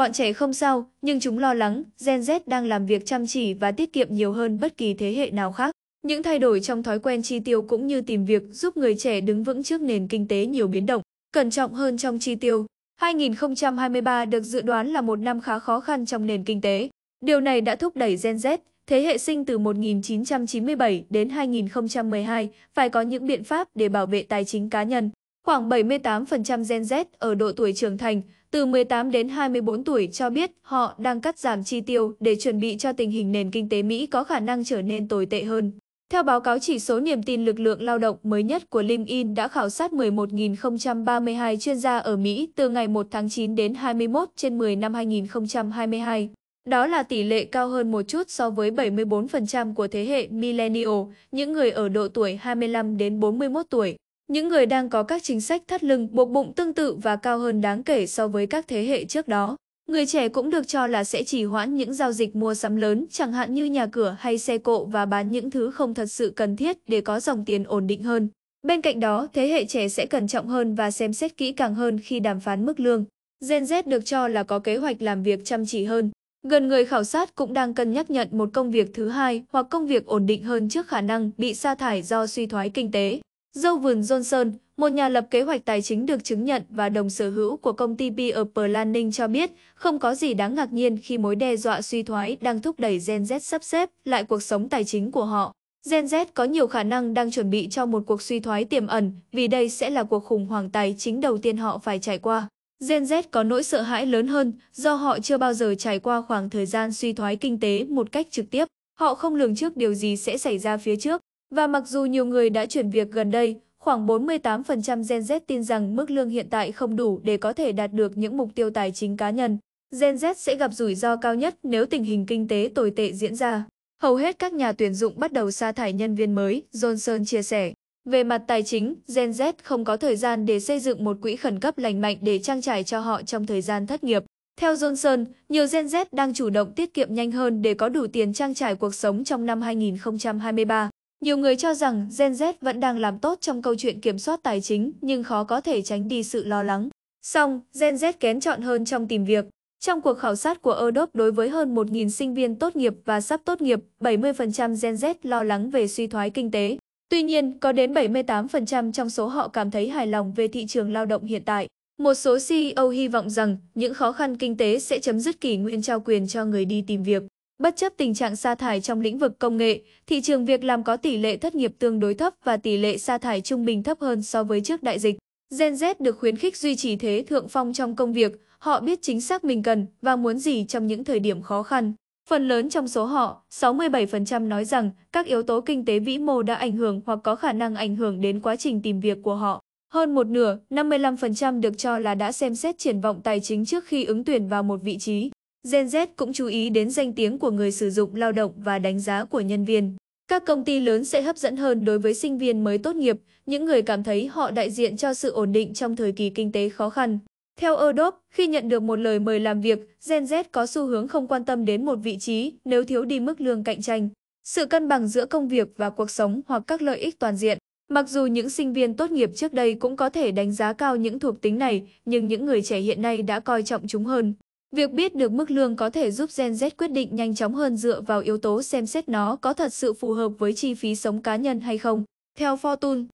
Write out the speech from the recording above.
Bọn trẻ không sao, nhưng chúng lo lắng, Gen Z đang làm việc chăm chỉ và tiết kiệm nhiều hơn bất kỳ thế hệ nào khác. Những thay đổi trong thói quen chi tiêu cũng như tìm việc giúp người trẻ đứng vững trước nền kinh tế nhiều biến động, cẩn trọng hơn trong chi tiêu. 2023 được dự đoán là một năm khá khó khăn trong nền kinh tế. Điều này đã thúc đẩy Gen Z, thế hệ sinh từ 1997 đến 2012, phải có những biện pháp để bảo vệ tài chính cá nhân. Khoảng 78% Gen Z ở độ tuổi trưởng thành từ 18 đến 24 tuổi cho biết họ đang cắt giảm chi tiêu để chuẩn bị cho tình hình nền kinh tế Mỹ có khả năng trở nên tồi tệ hơn. Theo báo cáo chỉ số niềm tin lực lượng lao động mới nhất của LinkedIn đã khảo sát 11.032 chuyên gia ở Mỹ từ ngày 1 tháng 9 đến 21 trên 10 năm 2022. Đó là tỷ lệ cao hơn một chút so với 74% của thế hệ millennial, những người ở độ tuổi 25 đến 41 tuổi. Những người đang có các chính sách thắt lưng buộc bụng tương tự và cao hơn đáng kể so với các thế hệ trước đó. Người trẻ cũng được cho là sẽ trì hoãn những giao dịch mua sắm lớn, chẳng hạn như nhà cửa hay xe cộ và bán những thứ không thật sự cần thiết để có dòng tiền ổn định hơn. Bên cạnh đó, thế hệ trẻ sẽ cẩn trọng hơn và xem xét kỹ càng hơn khi đàm phán mức lương. Gen Z được cho là có kế hoạch làm việc chăm chỉ hơn. Gần người khảo sát cũng đang cân nhắc nhận một công việc thứ hai hoặc công việc ổn định hơn trước khả năng bị sa thải do suy thoái kinh tế. Dâu vườn Johnson, một nhà lập kế hoạch tài chính được chứng nhận và đồng sở hữu của công ty Peer Planning cho biết không có gì đáng ngạc nhiên khi mối đe dọa suy thoái đang thúc đẩy Gen Z sắp xếp lại cuộc sống tài chính của họ. Gen Z có nhiều khả năng đang chuẩn bị cho một cuộc suy thoái tiềm ẩn vì đây sẽ là cuộc khủng hoảng tài chính đầu tiên họ phải trải qua. Gen Z có nỗi sợ hãi lớn hơn do họ chưa bao giờ trải qua khoảng thời gian suy thoái kinh tế một cách trực tiếp. Họ không lường trước điều gì sẽ xảy ra phía trước và mặc dù nhiều người đã chuyển việc gần đây, khoảng 48% Gen Z tin rằng mức lương hiện tại không đủ để có thể đạt được những mục tiêu tài chính cá nhân. Gen Z sẽ gặp rủi ro cao nhất nếu tình hình kinh tế tồi tệ diễn ra. Hầu hết các nhà tuyển dụng bắt đầu sa thải nhân viên mới, Johnson chia sẻ. Về mặt tài chính, Gen Z không có thời gian để xây dựng một quỹ khẩn cấp lành mạnh để trang trải cho họ trong thời gian thất nghiệp. Theo Johnson, nhiều Gen Z đang chủ động tiết kiệm nhanh hơn để có đủ tiền trang trải cuộc sống trong năm 2023. Nhiều người cho rằng Gen Z vẫn đang làm tốt trong câu chuyện kiểm soát tài chính nhưng khó có thể tránh đi sự lo lắng. Song, Gen Z kén chọn hơn trong tìm việc. Trong cuộc khảo sát của Adobe đối với hơn 1.000 sinh viên tốt nghiệp và sắp tốt nghiệp, 70% Gen Z lo lắng về suy thoái kinh tế. Tuy nhiên, có đến 78% trong số họ cảm thấy hài lòng về thị trường lao động hiện tại. Một số CEO hy vọng rằng những khó khăn kinh tế sẽ chấm dứt kỷ nguyên trao quyền cho người đi tìm việc. Bất chấp tình trạng sa thải trong lĩnh vực công nghệ, thị trường việc làm có tỷ lệ thất nghiệp tương đối thấp và tỷ lệ sa thải trung bình thấp hơn so với trước đại dịch. Gen Z được khuyến khích duy trì thế thượng phong trong công việc, họ biết chính xác mình cần và muốn gì trong những thời điểm khó khăn. Phần lớn trong số họ, 67% nói rằng các yếu tố kinh tế vĩ mô đã ảnh hưởng hoặc có khả năng ảnh hưởng đến quá trình tìm việc của họ. Hơn một nửa, 55% được cho là đã xem xét triển vọng tài chính trước khi ứng tuyển vào một vị trí. Gen Z cũng chú ý đến danh tiếng của người sử dụng lao động và đánh giá của nhân viên. Các công ty lớn sẽ hấp dẫn hơn đối với sinh viên mới tốt nghiệp, những người cảm thấy họ đại diện cho sự ổn định trong thời kỳ kinh tế khó khăn. Theo Adobe, khi nhận được một lời mời làm việc, Gen Z có xu hướng không quan tâm đến một vị trí nếu thiếu đi mức lương cạnh tranh, sự cân bằng giữa công việc và cuộc sống hoặc các lợi ích toàn diện. Mặc dù những sinh viên tốt nghiệp trước đây cũng có thể đánh giá cao những thuộc tính này, nhưng những người trẻ hiện nay đã coi trọng chúng hơn. Việc biết được mức lương có thể giúp Gen Z quyết định nhanh chóng hơn dựa vào yếu tố xem xét nó có thật sự phù hợp với chi phí sống cá nhân hay không. Theo Fortune,